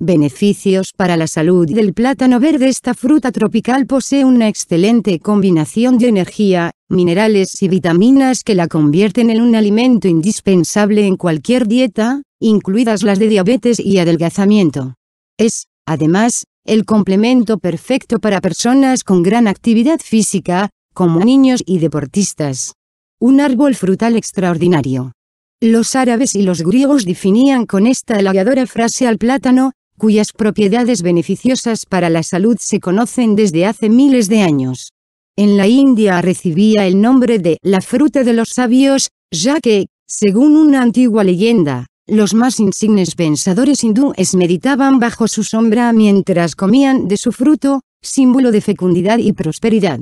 Beneficios para la salud del plátano verde Esta fruta tropical posee una excelente combinación de energía, minerales y vitaminas que la convierten en un alimento indispensable en cualquier dieta, incluidas las de diabetes y adelgazamiento. Es, además, el complemento perfecto para personas con gran actividad física, como niños y deportistas. Un árbol frutal extraordinario. Los árabes y los griegos definían con esta halagadora frase al plátano, cuyas propiedades beneficiosas para la salud se conocen desde hace miles de años. En la India recibía el nombre de la fruta de los sabios, ya que, según una antigua leyenda, los más insignes pensadores hindúes meditaban bajo su sombra mientras comían de su fruto, símbolo de fecundidad y prosperidad.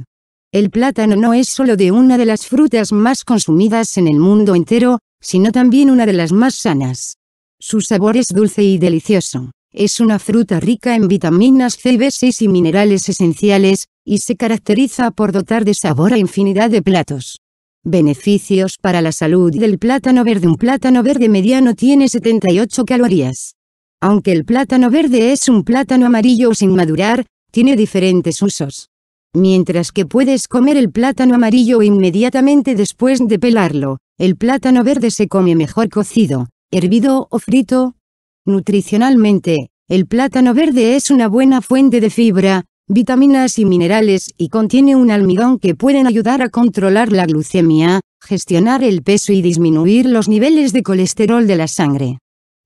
El plátano no es solo de una de las frutas más consumidas en el mundo entero, sino también una de las más sanas. Su sabor es dulce y delicioso. Es una fruta rica en vitaminas C, B6 y minerales esenciales, y se caracteriza por dotar de sabor a infinidad de platos. Beneficios para la salud del plátano verde. Un plátano verde mediano tiene 78 calorías. Aunque el plátano verde es un plátano amarillo sin madurar, tiene diferentes usos. Mientras que puedes comer el plátano amarillo inmediatamente después de pelarlo, el plátano verde se come mejor cocido, hervido o frito, Nutricionalmente, el plátano verde es una buena fuente de fibra, vitaminas y minerales y contiene un almidón que pueden ayudar a controlar la glucemia, gestionar el peso y disminuir los niveles de colesterol de la sangre.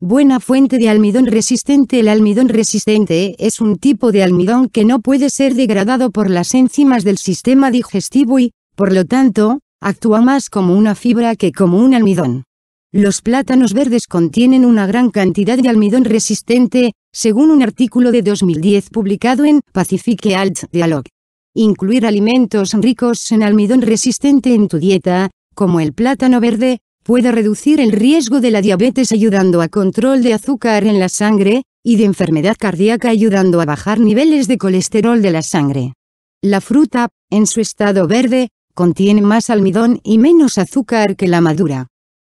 Buena fuente de almidón resistente El almidón resistente es un tipo de almidón que no puede ser degradado por las enzimas del sistema digestivo y, por lo tanto, actúa más como una fibra que como un almidón. Los plátanos verdes contienen una gran cantidad de almidón resistente, según un artículo de 2010 publicado en Pacific Health Dialogue. Incluir alimentos ricos en almidón resistente en tu dieta, como el plátano verde, puede reducir el riesgo de la diabetes ayudando a control de azúcar en la sangre, y de enfermedad cardíaca ayudando a bajar niveles de colesterol de la sangre. La fruta, en su estado verde, contiene más almidón y menos azúcar que la madura.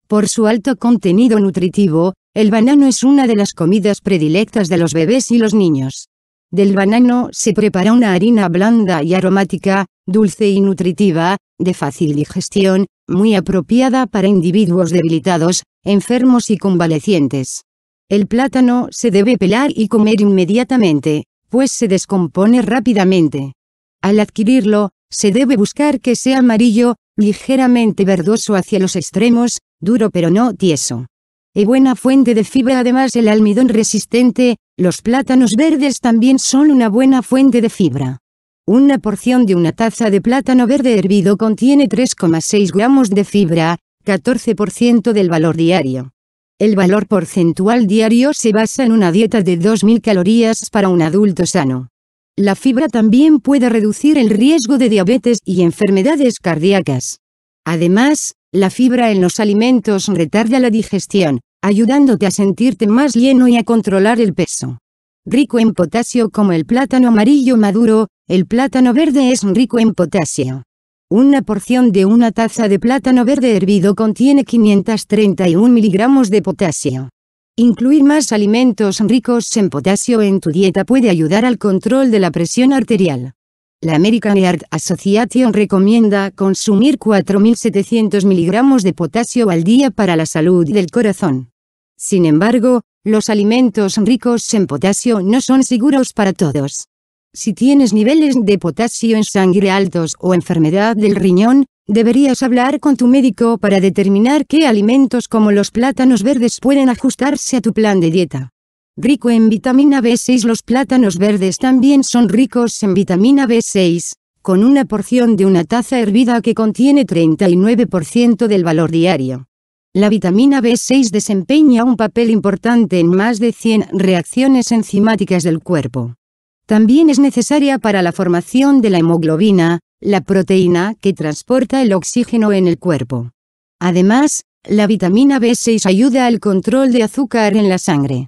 Por su alto contenido nutritivo, el banano es una de las comidas predilectas de los bebés y los niños. Del banano se prepara una harina blanda y aromática, dulce y nutritiva, de fácil digestión, muy apropiada para individuos debilitados, enfermos y convalecientes. El plátano se debe pelar y comer inmediatamente, pues se descompone rápidamente. Al adquirirlo, se debe buscar que sea amarillo, ligeramente verdoso hacia los extremos, duro pero no tieso. Y buena fuente de fibra además el almidón resistente, los plátanos verdes también son una buena fuente de fibra. Una porción de una taza de plátano verde hervido contiene 3,6 gramos de fibra, 14% del valor diario. El valor porcentual diario se basa en una dieta de 2.000 calorías para un adulto sano. La fibra también puede reducir el riesgo de diabetes y enfermedades cardíacas. Además, la fibra en los alimentos retarda la digestión, ayudándote a sentirte más lleno y a controlar el peso. Rico en potasio como el plátano amarillo maduro, el plátano verde es rico en potasio. Una porción de una taza de plátano verde hervido contiene 531 miligramos de potasio. Incluir más alimentos ricos en potasio en tu dieta puede ayudar al control de la presión arterial. La American Heart Association recomienda consumir 4.700 miligramos de potasio al día para la salud del corazón. Sin embargo, los alimentos ricos en potasio no son seguros para todos. Si tienes niveles de potasio en sangre altos o enfermedad del riñón, deberías hablar con tu médico para determinar qué alimentos como los plátanos verdes pueden ajustarse a tu plan de dieta. Rico en vitamina B6 Los plátanos verdes también son ricos en vitamina B6, con una porción de una taza hervida que contiene 39% del valor diario. La vitamina B6 desempeña un papel importante en más de 100 reacciones enzimáticas del cuerpo. También es necesaria para la formación de la hemoglobina, la proteína que transporta el oxígeno en el cuerpo. Además, la vitamina B6 ayuda al control de azúcar en la sangre.